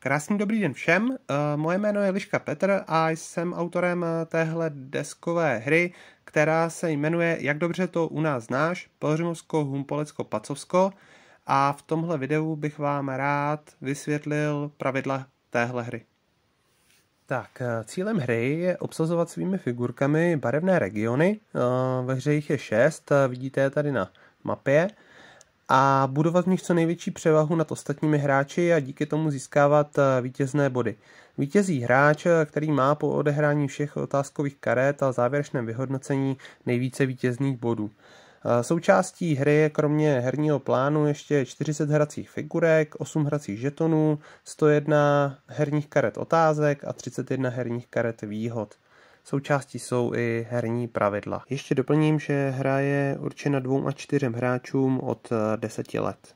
Krásný dobrý den všem, eh, moje jméno je Liška Petr a jsem autorem eh, téhle deskové hry, která se jmenuje Jak dobře to u nás znáš, Pelřimovsko, Humpolecko, Pacovsko a v tomhle videu bych vám rád vysvětlil pravidla téhle hry. Tak, eh, cílem hry je obsazovat svými figurkami barevné regiony, ve hře jich je šest, vidíte je tady na mapě a budovat v nich co největší převahu nad ostatními hráči a díky tomu získávat eh, vítězné body. Vítězí hráč, eh, který má po odehrání všech otázkových karet a závěrečném vyhodnocení nejvíce vítězných bodů. Eh, součástí hry je kromě herního plánu ještě 40 hracích figurek, 8 hracích žetonů, 101 herních karet otázek a 31 herních karet výhod. Součástí jsou i herní pravidla. Ještě doplním, že hra je určena dvou a čtyřem hráčům od eh, deseti let.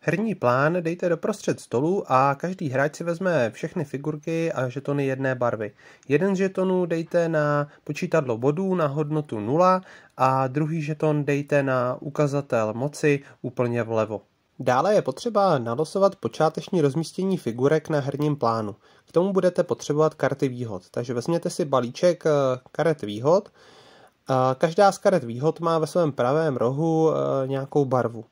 Herní plán dejte do prostřed stolu a každý hráč si vezme všechny figurky a žetony jedné barvy. Jeden z žetonů dejte na počítadlo bodů na hodnotu 0 a druhý žeton dejte na ukazatel moci úplně vlevo. Dále je potřeba nalosovat počáteční rozmístění figurek na herním plánu. K tomu budete potřebovat karty výhod, takže vezměte si balíček eh, karet výhod. Každá z karet výhod má ve svém pravém rohu eh, nějakou barvu.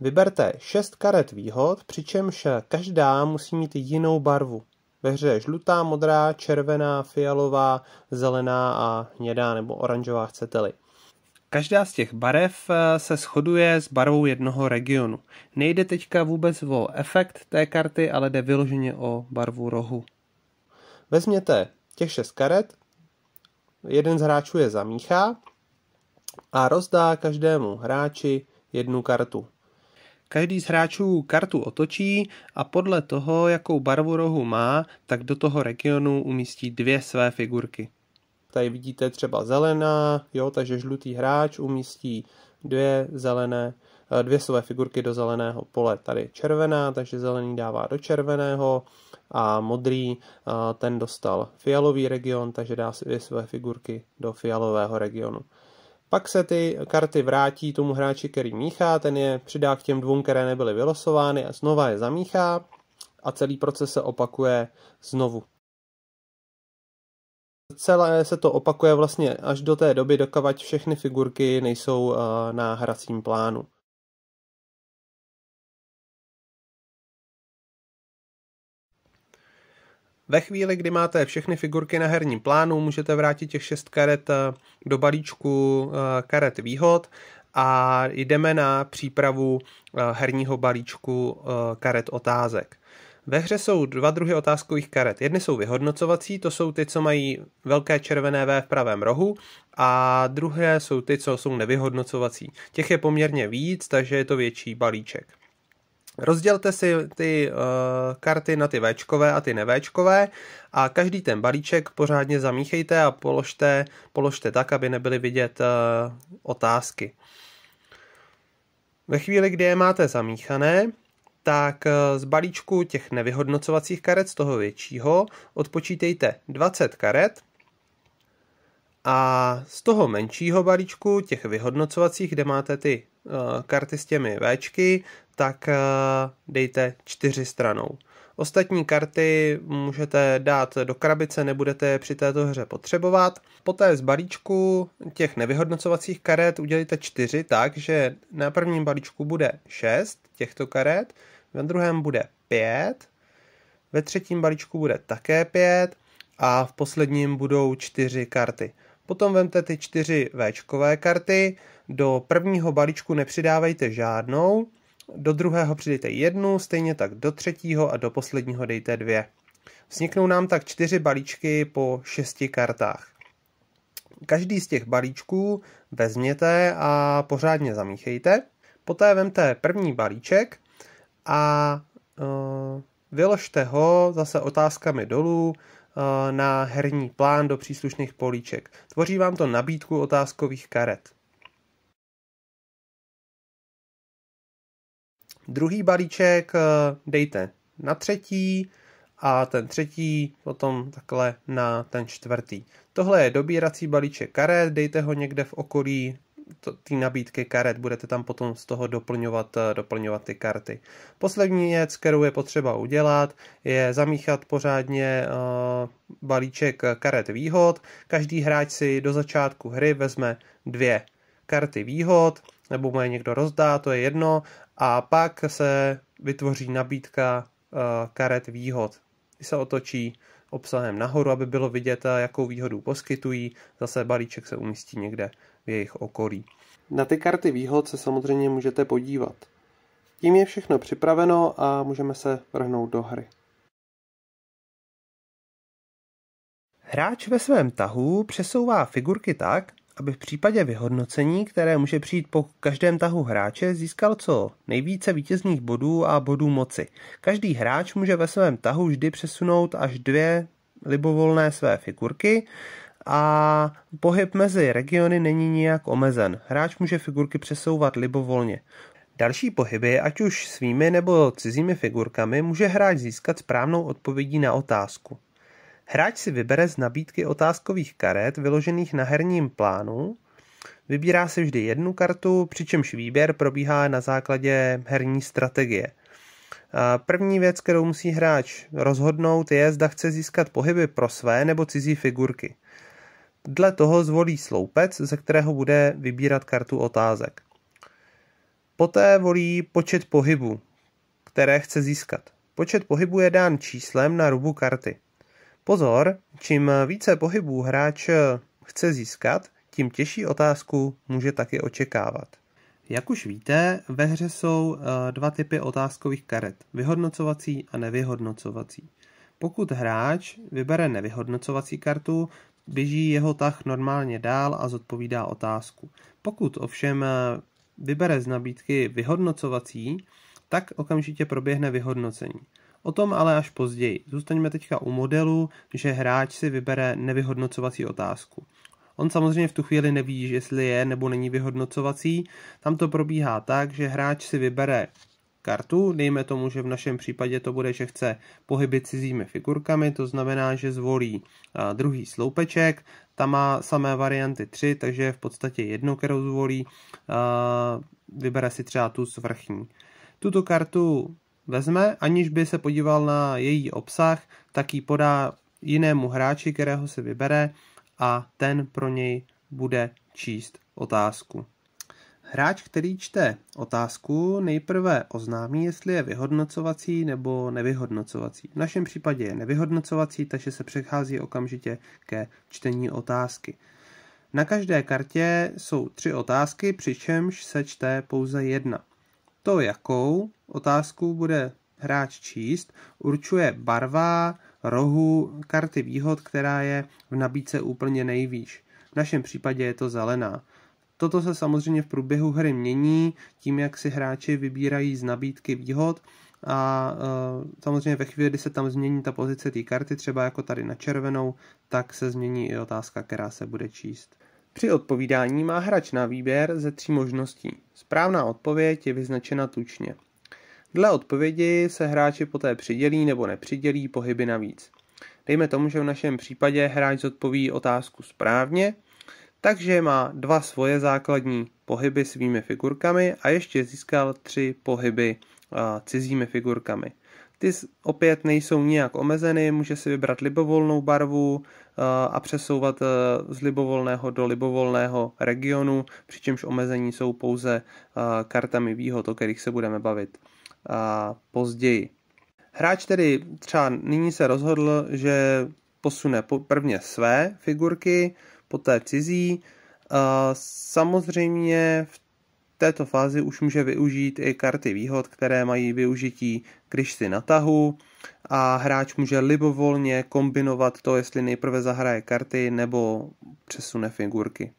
Vyberte 6 karet výhod, přičemž každá musí mít jinou barvu. Ve hře je žlutá, modrá, červená, fialová, zelená a hnědá nebo oranžová chcete-li. Každá z těch barev eh, se shoduje s barvou jednoho regionu. Nejde teďka vůbec o efekt té karty, ale jde vyloženě o barvu rohu. Vezměte těch šest karet, jeden z hráčů je zamíchá a rozdá každému hráči jednu kartu. Každý z hráčů kartu otočí a podle toho, jakou barvu rohu má, tak do toho regionu umístí dvě své figurky. Tady vidíte třeba zelená, jo, takže žlutý hráč umístí dvě zelené, eh, dvě své figurky do zeleného pole. Tady je červená, takže zelený dává do červeného a modrý eh, ten dostal fialový region, takže dá dvě své figurky do fialového regionu. Pak se ty karty vrátí tomu hráči, který míchá, ten je přidá k těm dvou, které nebyly vylosovány a znova je zamíchá a celý proces se opakuje znovu celé se to opakuje vlastně až do té doby, dokavať všechny figurky nejsou eh, na hracím plánu. Ve chvíli, kdy máte všechny figurky na herním plánu, můžete vrátit těch šest karet eh, do balíčku eh, karet výhod a jdeme na přípravu herního balíčku karet otázek. Ve hře jsou dva druhy otázkových karet. Jedny jsou vyhodnocovací, to jsou ty, co mají velké červené V v pravém rohu, a druhé jsou ty, co jsou nevyhodnocovací. Těch je poměrně víc, takže je to větší balíček. Rozdělte si ty uh, karty na ty Včkové a ty nevéčkové a každý ten balíček pořádně zamíchejte a položte, položte tak, aby nebyly vidět uh, otázky. Ve chvíli, kdy je máte zamíchané, tak eh, z balíčku těch nevyhodnocovacích karet, z toho většího, odpočítejte 20 karet a z toho menšího balíčku, těch vyhodnocovacích, kde máte ty eh, karty s těmi Včky, tak eh, dejte 4 stranou. Ostatní karty můžete dát do krabice, nebudete je při této hře potřebovat. Poté z balíčku těch nevyhodnocovacích karet udělíte 4 tak, že na prvním balíčku bude 6, těchto karet, ve druhém bude 5, ve třetím balíčku bude také 5 a v posledním budou 4 karty. Potom vemte ty čtyři V karty, do prvního balíčku nepřidávejte žádnou, do druhého přidejte jednu, stejně tak do třetího a do posledního dejte dvě. Vzniknou nám tak čtyři balíčky po šesti kartách. Každý z těch balíčků vezměte a pořádně zamíchejte. Poté vemte první balíček a eh, vyložte ho zase otázkami dolů eh, na herní plán do příslušných políček. Tvoří vám to nabídku otázkových karet. Druhý balíček eh, dejte na třetí a ten třetí potom takhle na ten čtvrtý. Tohle je dobírací balíček karet, dejte ho někde v okolí té nabídky karet, budete tam potom z toho doplňovat, eh, doplňovat ty karty. Poslední věc, kterou je potřeba udělat, je zamíchat pořádně eh, balíček karet výhod. Každý hráč si do začátku hry vezme dvě karty výhod, nebo mu je někdo rozdá, to je jedno, a pak se vytvoří nabídka eh, karet výhod. Když se otočí obsahem nahoru, aby bylo vidět, jakou výhodu poskytují. Zase balíček se umístí někde v jejich okolí. Na ty karty výhod se samozřejmě můžete podívat. Tím je všechno připraveno a můžeme se vrhnout do hry. Hráč ve svém tahu přesouvá figurky tak, aby v případě vyhodnocení, které může přijít po každém tahu hráče, získal co nejvíce vítězných bodů a bodů moci. Každý hráč může ve svém tahu vždy přesunout až dvě libovolné své figurky a pohyb mezi regiony není nijak omezen. Hráč může figurky přesouvat libovolně. Další pohyby, ať už svými nebo cizími figurkami, může hráč získat správnou odpovědí na otázku. Hráč si vybere z nabídky otázkových karet vyložených na herním plánu, vybírá si vždy jednu kartu, přičemž výběr probíhá na základě herní strategie. První věc, kterou musí hráč rozhodnout, je, zda chce získat pohyby pro své nebo cizí figurky. Dle toho zvolí sloupec, ze kterého bude vybírat kartu otázek. Poté volí počet pohybů, které chce získat. Počet pohybů je dán číslem na rubu karty. Pozor, čím více pohybů hráč chce získat, tím těžší otázku může taky očekávat. Jak už víte, ve hře jsou eh, dva typy otázkových karet, vyhodnocovací a nevyhodnocovací. Pokud hráč vybere nevyhodnocovací kartu, běží jeho tah normálně dál a zodpovídá otázku. Pokud ovšem eh, vybere z nabídky vyhodnocovací, tak okamžitě proběhne vyhodnocení. O tom ale až později. Zůstaňme teďka u modelu, že hráč si vybere nevyhodnocovací otázku. On samozřejmě v tu chvíli neví, jestli je nebo není vyhodnocovací. Tam to probíhá tak, že hráč si vybere kartu, dejme tomu, že v našem případě to bude, že chce pohybit cizími figurkami, to znamená, že zvolí druhý sloupeček, ta má samé varianty 3, takže je v podstatě jedno, kterou zvolí, vybere si třeba tu svrchní. Tuto kartu vezme, aniž by se podíval na její obsah, tak ji podá jinému hráči, kterého se vybere a ten pro něj bude číst otázku. Hráč, který čte otázku, nejprve oznámí, jestli je vyhodnocovací nebo nevyhodnocovací. V našem případě je nevyhodnocovací, takže se přechází okamžitě ke čtení otázky. Na každé kartě jsou tři otázky, přičemž se čte pouze jedna. To, jakou otázku bude hráč číst, určuje barva rohu karty výhod, která je v nabídce úplně nejvýš. V našem případě je to zelená. Toto se samozřejmě v průběhu hry mění tím, jak si hráči vybírají z nabídky výhod a e, samozřejmě ve chvíli, kdy se tam změní ta pozice té karty, třeba jako tady na červenou, tak se změní i otázka, která se bude číst. Při odpovídání má hráč na výběr ze tří možností. Správná odpověď je vyznačena tučně. Dle odpovědi se hráči poté přidělí nebo nepřidělí pohyby navíc. Dejme tomu, že v našem případě hráč zodpoví otázku správně, takže má dva svoje základní pohyby svými figurkami a ještě získal tři pohyby cizími figurkami. Ty opět nejsou nijak omezeny, může si vybrat libovolnou barvu eh, a přesouvat eh, z libovolného do libovolného regionu, přičemž omezení jsou pouze eh, kartami výhod, o kterých se budeme bavit později. Hráč tedy třeba nyní se rozhodl, že posune prvně své figurky, poté cizí. Samozřejmě v této fázi už může využít i karty výhod, které mají využití když si na tahu a hráč může libovolně kombinovat to, jestli nejprve zahraje karty nebo přesune figurky.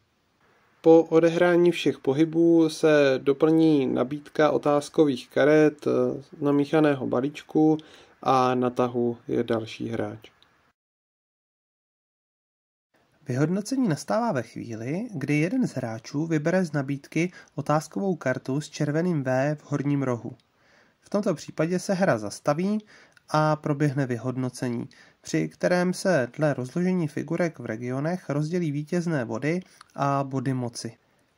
Po odehrání všech pohybů se doplní nabídka otázkových karet eh, namíchaného balíčku a na tahu je další hráč. Vyhodnocení nastává ve chvíli, kdy jeden z hráčů vybere z nabídky otázkovou kartu s červeným V v horním rohu. V tomto případě se hra zastaví a proběhne vyhodnocení, při kterém se dle rozložení figurek v regionech rozdělí vítězné body a body moci.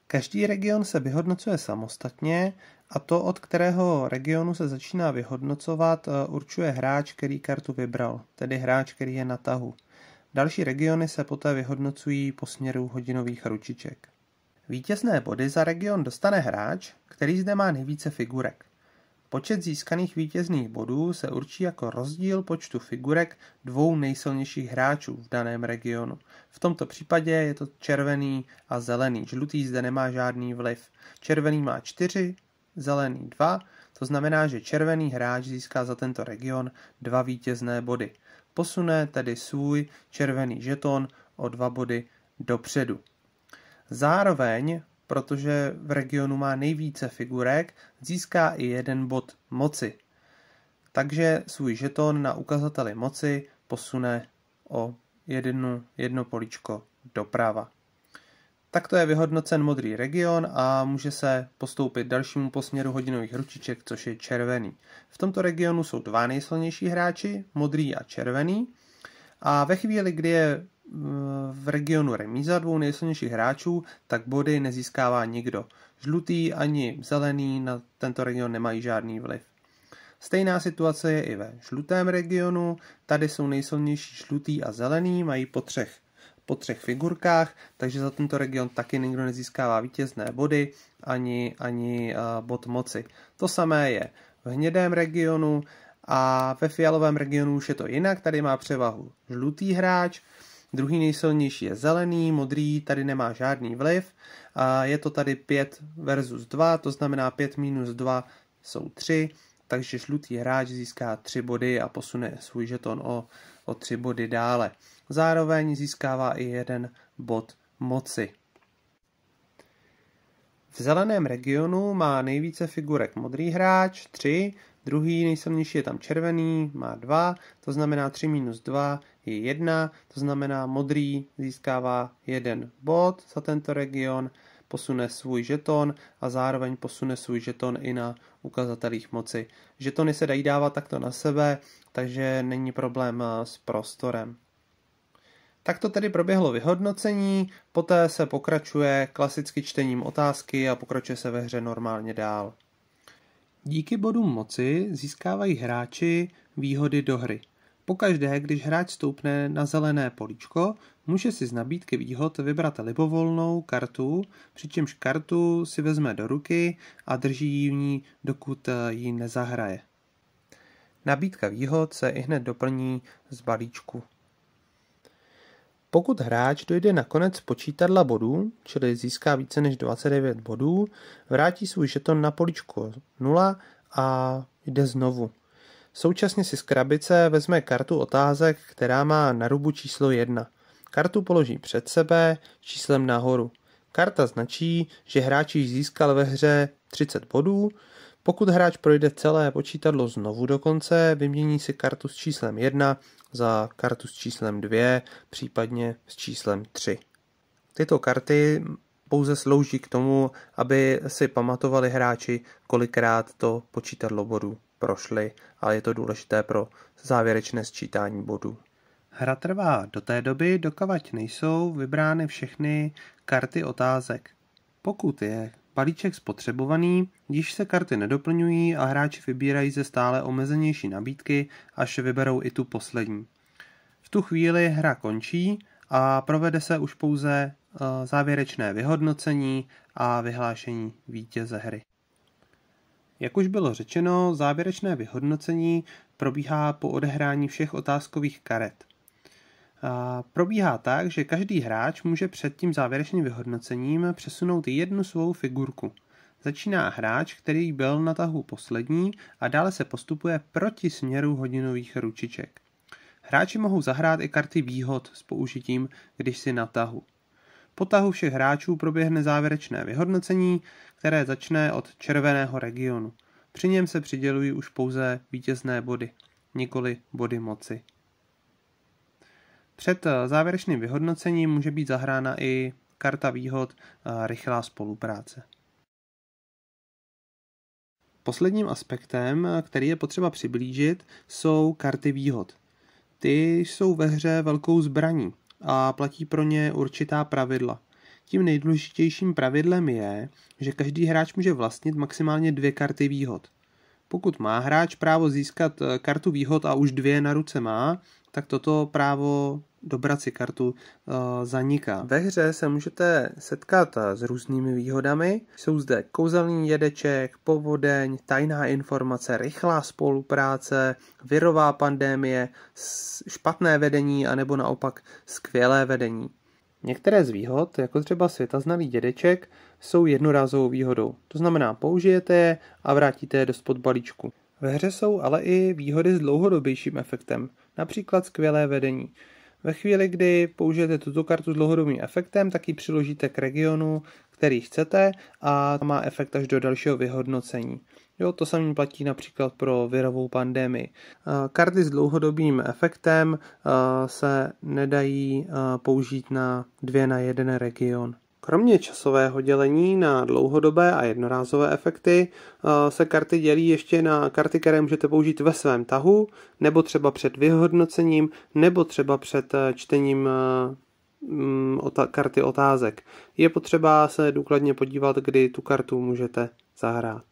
Každý region se vyhodnocuje samostatně a to, od kterého regionu se začíná vyhodnocovat, eh, určuje hráč, který kartu vybral, tedy hráč, který je na tahu. Další regiony se poté vyhodnocují po směru hodinových ručiček. Vítězné body za region dostane hráč, který zde má nejvíce figurek. Počet získaných vítězných bodů se určí jako rozdíl počtu figurek dvou nejsilnějších hráčů v daném regionu. V tomto případě je to červený a zelený. Žlutý zde nemá žádný vliv. Červený má 4, zelený 2 to znamená, že červený hráč získá za tento region dva vítězné body. Posune tedy svůj červený žeton o dva body dopředu. Zároveň, protože v regionu má nejvíce figurek, získá i jeden bod moci. Takže svůj žeton na ukazateli moci posune o jednu, jedno políčko doprava. Takto je vyhodnocen modrý region a může se postoupit dalšímu posměru hodinových ručiček, což je červený. V tomto regionu jsou dva nejsilnější hráči, modrý a červený. A ve chvíli, kdy je eh, v regionu remíza dvou nejsilnějších hráčů, tak body nezískává nikdo. Žlutý ani zelený na tento region nemají žádný vliv. Stejná situace je i ve žlutém regionu. Tady jsou nejsilnější žlutý a zelený, mají po třech po třech figurkách, takže za tento region taky nikdo nezískává vítězné body ani, ani eh, bod moci. To samé je v hnědém regionu a ve fialovém regionu už je to jinak, tady má převahu žlutý hráč, druhý nejsilnější je zelený, modrý tady nemá žádný vliv, a je to tady 5 versus 2, to znamená 5 minus 2 jsou 3, takže žlutý hráč získá 3 body a posune svůj žeton o, o 3 body dále. Zároveň získává i jeden bod moci. V zeleném regionu má nejvíce figurek modrý hráč, 3, druhý nejsilnější je tam červený, má 2, to znamená 3 minus 2 je 1, to znamená modrý získává jeden bod za tento region, posune svůj žeton a zároveň posune svůj žeton i na ukazatelích moci. Žetony se dají dávat takto na sebe, takže není problém s prostorem. Tak to tedy proběhlo vyhodnocení, poté se pokračuje klasicky čtením otázky a pokračuje se ve hře normálně dál. Díky bodům moci získávají hráči výhody do hry. Pokaždé, když hráč stoupne na zelené políčko, může si z nabídky výhod vybrat libovolnou kartu, přičemž kartu si vezme do ruky a drží ji v ní, dokud ji nezahraje. Nabídka výhod se i hned doplní z balíčku. Pokud hráč dojde na konec počítadla bodů, čili získá více než 29 bodů, vrátí svůj žeton na poličku 0 a jde znovu. Současně si z krabice vezme kartu otázek, která má na rubu číslo 1. Kartu položí před sebe číslem nahoru. Karta značí, že hráč již získal ve hře 30 bodů pokud hráč projde celé počítadlo znovu do konce, vymění si kartu s číslem 1 za kartu s číslem 2, případně s číslem 3. Tyto karty pouze slouží k tomu, aby si pamatovali hráči, kolikrát to počítadlo bodů prošli, ale je to důležité pro závěrečné sčítání bodů. Hra trvá do té doby, dokavať nejsou vybrány všechny karty otázek. Pokud je Palíček spotřebovaný, když se karty nedoplňují a hráči vybírají ze stále omezenější nabídky, až vyberou i tu poslední. V tu chvíli hra končí a provede se už pouze eh, závěrečné vyhodnocení a vyhlášení vítěze hry. Jak už bylo řečeno, závěrečné vyhodnocení probíhá po odehrání všech otázkových karet – probíhá tak, že každý hráč může před tím závěrečným vyhodnocením přesunout jednu svou figurku. Začíná hráč, který byl na tahu poslední a dále se postupuje proti směru hodinových ručiček. Hráči mohou zahrát i karty výhod s použitím, když si na tahu. Po tahu všech hráčů proběhne závěrečné vyhodnocení, které začne od červeného regionu. Při něm se přidělují už pouze vítězné body, nikoli body moci. Před eh, závěrečným vyhodnocením může být zahrána i karta výhod eh, rychlá spolupráce. Posledním aspektem, eh, který je potřeba přiblížit, jsou karty výhod. Ty jsou ve hře velkou zbraní a platí pro ně určitá pravidla. Tím nejdůležitějším pravidlem je, že každý hráč může vlastnit maximálně dvě karty výhod. Pokud má hráč právo získat kartu výhod a už dvě na ruce má, tak toto právo dobrat si kartu uh, eh, zaniká. Ve hře se můžete setkat eh, s různými výhodami. Jsou zde kouzelný jedeček, povodeň, tajná informace, rychlá spolupráce, virová pandémie, špatné vedení anebo naopak skvělé vedení. Některé z výhod, jako třeba světaznalý dědeček, jsou jednorázovou výhodou. To znamená, použijete je a vrátíte je do spod balíčku. Ve hře jsou ale i výhody s dlouhodobějším efektem, například skvělé vedení. Ve chvíli, kdy použijete tuto kartu s dlouhodobým efektem, tak ji přiložíte k regionu, který chcete a má efekt až do dalšího vyhodnocení. Jo, to samé platí například pro virovou pandemii. Karty s dlouhodobým efektem se nedají použít na dvě na jeden region. Kromě časového dělení na dlouhodobé a jednorázové efekty eh, se karty dělí ještě na karty, které můžete použít ve svém tahu, nebo třeba před vyhodnocením, nebo třeba před eh, čtením eh, mm, karty otázek. Je potřeba se důkladně podívat, kdy tu kartu můžete zahrát.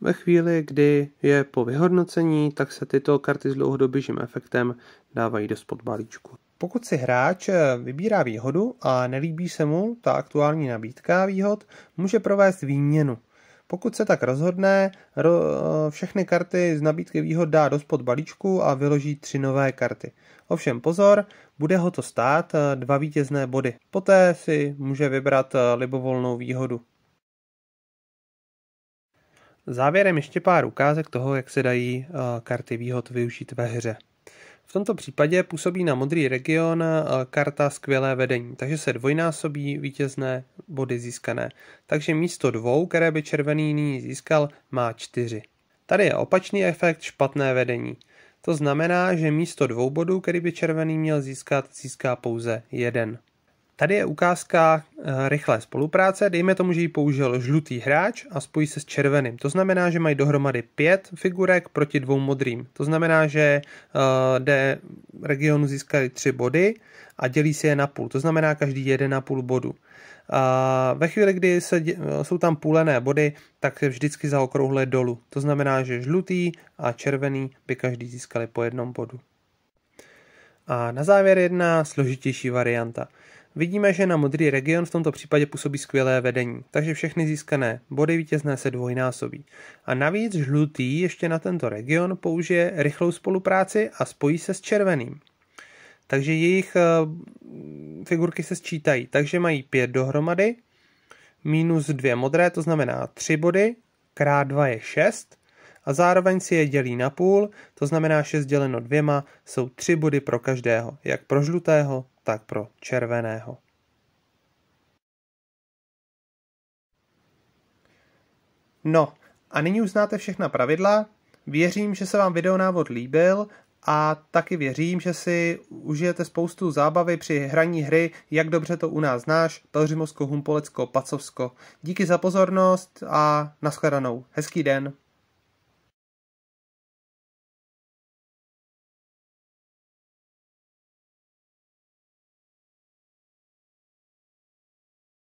Ve chvíli, kdy je po vyhodnocení, tak se tyto karty s dlouhodobějším efektem dávají do spod balíčku. Pokud si hráč eh, vybírá výhodu a nelíbí se mu ta aktuální nabídka výhod, může provést výměnu. Pokud se tak rozhodne, ro, eh, všechny karty z nabídky výhod dá do spod balíčku a vyloží tři nové karty. Ovšem pozor, bude ho to stát eh, dva vítězné body. Poté si může vybrat libovolnou výhodu. Závěrem ještě pár ukázek toho, jak se dají karty výhod využít ve hře. V tomto případě působí na modrý region eh, karta skvělé vedení, takže se dvojnásobí vítězné body získané. Takže místo dvou, které by červený nyní získal, má čtyři. Tady je opačný efekt špatné vedení. To znamená, že místo dvou bodů, který by červený měl získat, získá pouze jeden. Tady je ukázka eh, rychlé spolupráce. Dejme tomu, že ji použil žlutý hráč a spojí se s červeným. To znamená, že mají dohromady pět figurek proti dvou modrým. To znamená, že eh, jde regionu získali tři body a dělí si je na půl. To znamená, každý jede na půl bodu. A ve chvíli, kdy se, dě, eh, jsou tam půlené body, tak se vždycky zaokrouhle dolů. To znamená, že žlutý a červený by každý získali po jednom bodu. A na závěr jedna složitější varianta. Vidíme, že na modrý region v tomto případě působí skvělé vedení, takže všechny získané body vítězné se dvojnásobí. A navíc žlutý ještě na tento region použije rychlou spolupráci a spojí se s červeným. Takže jejich eh, figurky se sčítají, takže mají pět dohromady, minus dvě modré, to znamená tři body, krát dva je šest, a zároveň si je dělí na půl, to znamená 6 děleno dvěma jsou 3 body pro každého, jak pro žlutého, tak pro červeného. No, a nyní už znáte všechna pravidla. Věřím, že se vám videonávod líbil a taky věřím, že si užijete spoustu zábavy při hraní hry, jak dobře to u nás znáš, Pelřimovsko, Humpolecko, Pacovsko. Díky za pozornost a nashledanou. Hezký den.